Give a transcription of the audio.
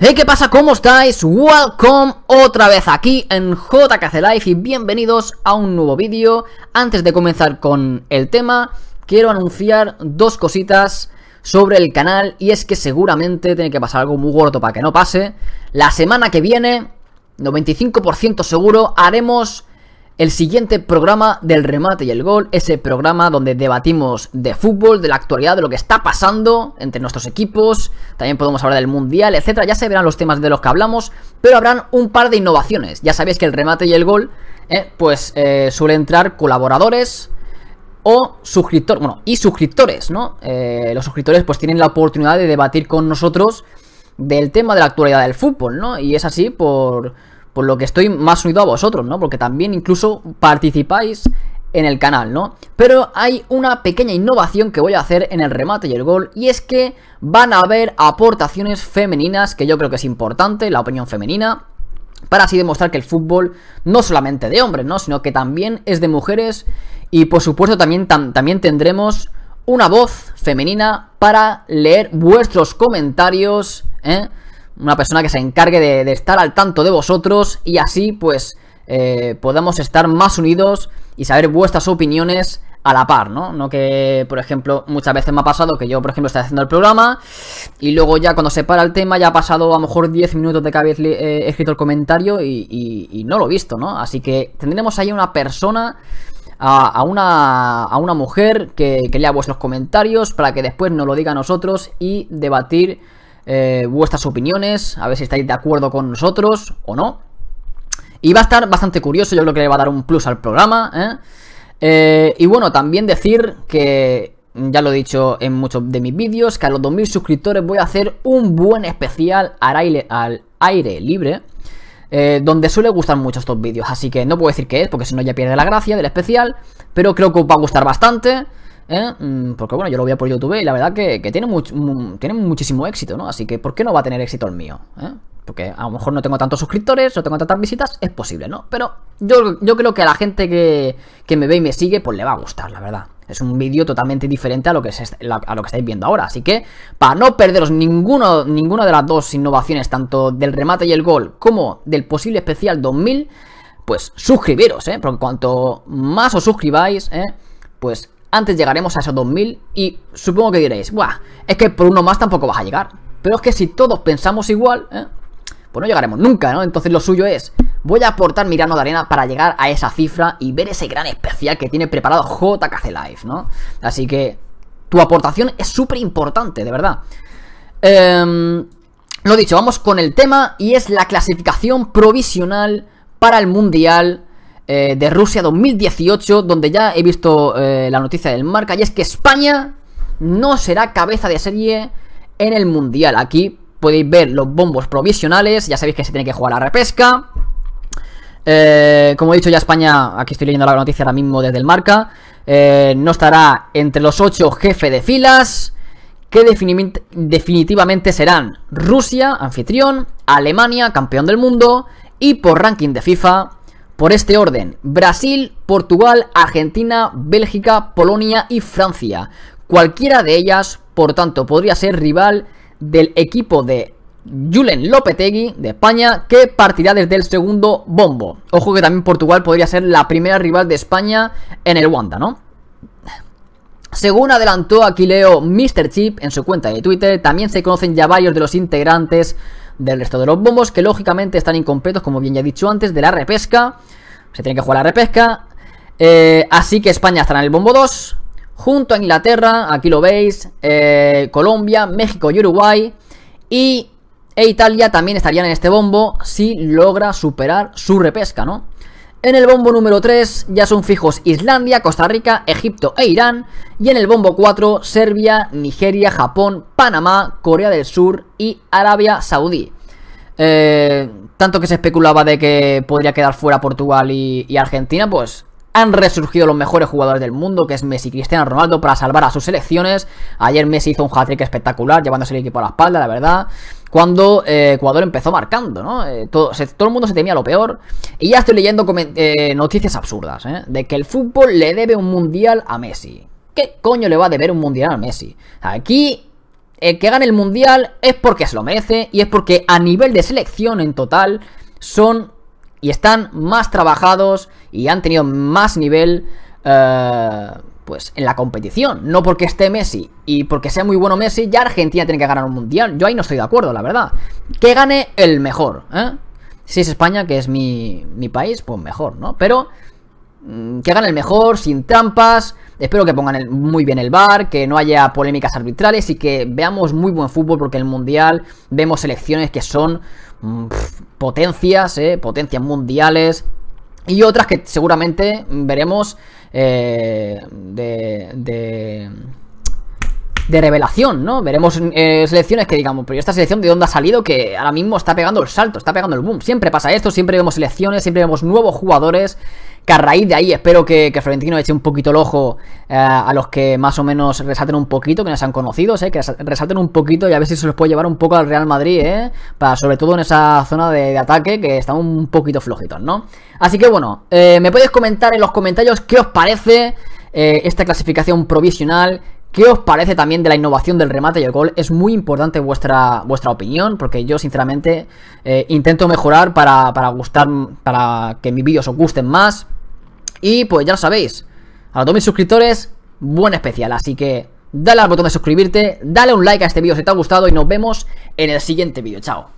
Hey, ¿qué pasa? ¿Cómo estáis? Welcome otra vez aquí en JKC Life y bienvenidos a un nuevo vídeo. Antes de comenzar con el tema, quiero anunciar dos cositas sobre el canal y es que seguramente tiene que pasar algo muy gordo para que no pase. La semana que viene, 95% seguro, haremos el siguiente programa del remate y el gol, ese programa donde debatimos de fútbol, de la actualidad, de lo que está pasando entre nuestros equipos, también podemos hablar del mundial, etc. Ya se verán los temas de los que hablamos, pero habrán un par de innovaciones. Ya sabéis que el remate y el gol, eh, pues eh, suele entrar colaboradores o suscriptores, bueno, y suscriptores, ¿no? Eh, los suscriptores pues tienen la oportunidad de debatir con nosotros del tema de la actualidad del fútbol, ¿no? Y es así por por lo que estoy más unido a vosotros, ¿no? Porque también incluso participáis en el canal, ¿no? Pero hay una pequeña innovación que voy a hacer en el remate y el gol y es que van a haber aportaciones femeninas, que yo creo que es importante, la opinión femenina, para así demostrar que el fútbol no solamente de hombres, ¿no? Sino que también es de mujeres y por supuesto también, también tendremos una voz femenina para leer vuestros comentarios, ¿eh? una persona que se encargue de, estar al tanto de vosotros y así pues eh, podamos estar más unidos y saber vuestras opiniones a la par, ¿no? No que, por ejemplo, muchas veces me ha pasado que yo, por ejemplo, estoy haciendo el programa y luego ya cuando se para el tema ya ha pasado a lo mejor 10 minutos de que habéis eh, escrito el comentario y, no lo he visto, ¿no? Así que tendremos ahí una persona, a, una, a una mujer que, que lea vuestros comentarios para que después nos lo diga nosotros y debatir eh, vuestras opiniones, a ver si estáis de acuerdo con nosotros o no. Y va a estar bastante curioso, yo creo que le va a dar un plus al programa. ¿eh? Eh, y bueno, también decir que, ya lo he dicho en muchos de mis vídeos, que a los 2.000 suscriptores voy a hacer un buen especial al aire, al aire libre. donde suele gustar mucho estos vídeos, así que no puedo decir qué es, porque si no ya pierde la gracia del especial, pero creo que os va a gustar bastante. ¿eh? Mm, porque bueno, yo lo veo por YouTube y la verdad que, tiene, tiene muchísimo éxito, ¿no? Así que ¿por qué no va a tener éxito el mío? ¿Eh? Porque a lo mejor no tengo tantos suscriptores, no tengo tantas visitas, es posible, ¿no? Pero yo, yo creo que a la gente que, me ve y me sigue, pues le va a gustar, la verdad. Es un vídeo totalmente diferente a lo, que lo que estáis viendo ahora. Así que, para no perderos ninguno, ninguna de las dos innovaciones, tanto del remate y el gol, como del posible especial 2000, pues suscribiros, ¿eh? Porque cuanto más os suscribáis, ¿eh? pues antes llegaremos a esos 2000 y supongo que diréis, Buah, es que por uno más tampoco vas a llegar. Pero es que si todos pensamos igual, ¿eh? pues no llegaremos nunca, ¿no? Entonces lo suyo es, voy a aportar mi de arena para llegar a esa cifra y ver ese gran especial que tiene preparado JKC Life, ¿no? Así que tu aportación es súper importante, de verdad. Em, lo dicho, vamos con el tema y es la clasificación provisional para el Mundial eh, de Rusia 2018, donde ya he visto eh, la noticia del marca, y es que España no será cabeza de serie en el Mundial. Aquí podéis ver los bombos provisionales, ya sabéis que se tiene que jugar a repesca. Eh, como he dicho ya España, aquí estoy leyendo la noticia ahora mismo desde el marca, no estará entre los ocho jefes de filas, que definitivamente serán Rusia, anfitrión, Alemania, campeón del mundo, y por ranking de FIFA, por este orden, Brasil, Portugal, Argentina, Bélgica, Polonia y Francia. Cualquiera de ellas, por tanto, podría ser rival del equipo de Julen Lopetegui de España que partirá desde el segundo bombo. Ojo que también Portugal podría ser la primera rival de España en el Wanda, ¿no? Según adelantó aquí Leo Mr. Chip en su cuenta de Twitter, también se conocen ya varios de los integrantes del resto de los bombos, que lógicamente están incompletos, como bien ya he dicho antes, de la repesca. Se tiene que jugar la repesca. Eh, así que España estará en el bombo 2, junto a Inglaterra, aquí lo veis, eh, Colombia, México y Uruguay. Y e Italia también estarían en este bombo si logra superar su repesca, ¿no? En el bombo número 3 ya son fijos Islandia, Costa Rica, Egipto e Irán. Y en el bombo 4 Serbia, Nigeria, Japón, Panamá, Corea del Sur y Arabia Saudí. Eh, tanto que se especulaba de que podría quedar fuera Portugal y Argentina, pues han resurgido los mejores jugadores del mundo, que es Messi Cristiano Ronaldo, para salvar a sus selecciones. Ayer Messi hizo un hat-trick espectacular, llevándose el equipo a la espalda, la verdad. Cuando eh, Ecuador empezó marcando, ¿no? Eh, todo, el mundo se temía lo peor. Y ya estoy leyendo eh, noticias absurdas, De que el fútbol le debe un mundial a Messi. ¿Qué coño le va a deber un mundial a Messi? Aquí el que gane el mundial es porque se lo merece y es porque a nivel de selección en total son y están más trabajados y han tenido más nivel eh, pues en la competición. No porque esté Messi y porque sea muy bueno Messi, ya Argentina tiene que ganar un mundial. Yo ahí no estoy de acuerdo, la verdad. Que gane el mejor. ¿eh? Si es España, que es mi, mi país, pues mejor, ¿no? Pero mm, que gane el mejor, sin trampas, Espero que pongan muy bien el bar, que no haya polémicas arbitrales y que veamos muy buen fútbol porque en el Mundial vemos selecciones que son mm, potencias, eh, potencias mundiales, y otras que seguramente veremos eh, de, revelación, ¿no? Veremos eh, selecciones que digamos, pero esta selección de dónde ha salido que ahora mismo está pegando el salto, está pegando el boom. Siempre pasa esto, siempre vemos selecciones, siempre vemos nuevos jugadores a raíz de ahí espero que, Florentino eche un poquito el ojo eh, a los que más o menos resalten un poquito, que no sean conocidos, eh, que resalten un poquito y a ver si se los puede llevar un poco al Real Madrid, eh, para, sobre todo en esa zona de, ataque que está un poquito flojitos, ¿no? Así que bueno, me podéis comentar en los comentarios qué os parece esta clasificación provisional, ¿Qué os parece también de la innovación del remate y el gol? Es muy importante vuestra, vuestra opinión, porque yo sinceramente intento mejorar para, para, gustar, para que mis vídeos os gusten más, y pues ya lo sabéis, a los 2.000 suscriptores, buen especial. Así que dale al botón de suscribirte, dale un like a este vídeo si te ha gustado y nos vemos en el siguiente vídeo. Chao.